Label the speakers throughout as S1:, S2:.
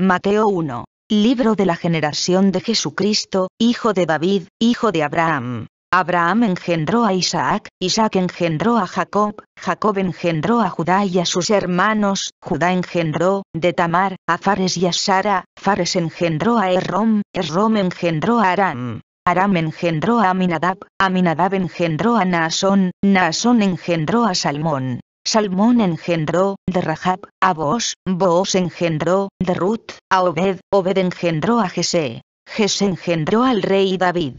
S1: Mateo 1. Libro de la generación de Jesucristo, hijo de David, hijo de Abraham. Abraham engendró a Isaac, Isaac engendró a Jacob, Jacob engendró a Judá y a sus hermanos, Judá engendró, de Tamar, a Fares y a Sara, Fares engendró a Errom, Errom engendró a Aram. Aram engendró a Aminadab, Aminadab engendró a Naasón, Naasón engendró a Salmón, Salmón engendró de Rahab, a Boaz, Boaz engendró de Ruth, a Obed, Obed engendró a Jesé, Jesse engendró al rey David.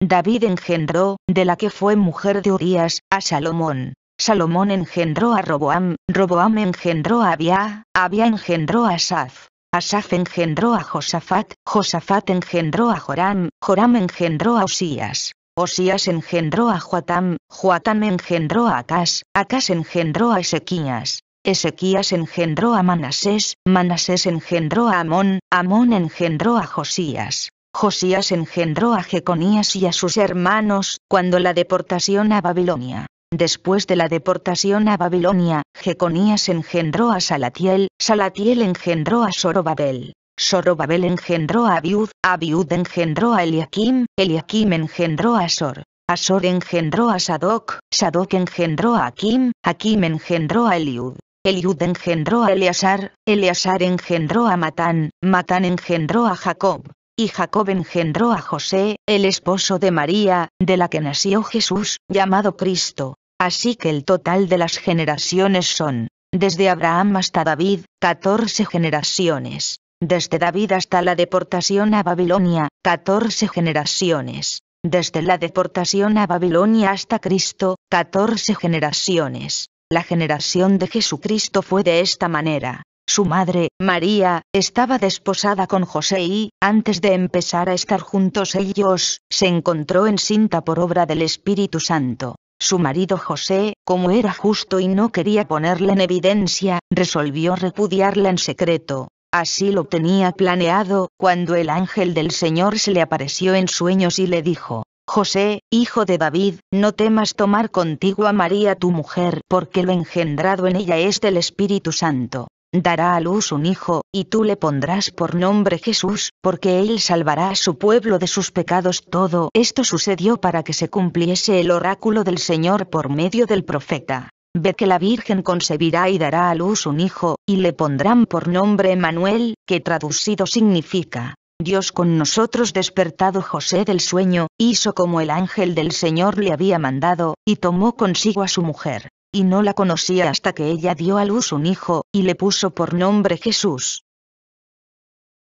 S1: David engendró, de la que fue mujer de Urias, a Salomón. Salomón engendró a Roboam, Roboam engendró a Abia, Abia engendró a Asaf. Asaf engendró a Josafat, Josafat engendró a Joram, Joram engendró a Osías. Josías engendró a Joatam, Joatam engendró a Acas, Acas engendró a Ezequías, Ezequías engendró a Manasés, Manasés engendró a Amón, Amón engendró a Josías. Josías engendró a Jeconías y a sus hermanos, cuando la deportación a Babilonia. Después de la deportación a Babilonia, Jeconías engendró a Salatiel, Salatiel engendró a Zorobabel, Sorobabel engendró a Abiud, Abiud engendró a Eliakim, Eliakim engendró a Asor. Asor engendró a Sadoc, Sadoc engendró a Akim, Akim engendró a Eliud. Eliud engendró a Eleazar, Eleazar engendró a Matán, Matán engendró a Jacob, y Jacob engendró a José, el esposo de María, de la que nació Jesús, llamado Cristo. Así que el total de las generaciones son, desde Abraham hasta David, 14 generaciones. Desde David hasta la deportación a Babilonia, 14 generaciones. Desde la deportación a Babilonia hasta Cristo, 14 generaciones. La generación de Jesucristo fue de esta manera. Su madre, María, estaba desposada con José y, antes de empezar a estar juntos ellos, se encontró encinta por obra del Espíritu Santo. Su marido José, como era justo y no quería ponerla en evidencia, resolvió repudiarla en secreto, Así lo tenía planeado, cuando el ángel del Señor se le apareció en sueños y le dijo, José, hijo de David, no temas tomar contigo a María tu mujer, porque lo engendrado en ella es del Espíritu Santo. Dará a luz un hijo, y tú le pondrás por nombre Jesús, porque él salvará a su pueblo de sus pecados. Todo esto sucedió para que se cumpliese el oráculo del Señor por medio del profeta. Ve que la Virgen concebirá y dará a luz un hijo, y le pondrán por nombre Manuel, que traducido significa, Dios con nosotros despertado José del sueño, hizo como el ángel del Señor le había mandado, y tomó consigo a su mujer, y no la conocía hasta que ella dio a luz un hijo, y le puso por nombre Jesús.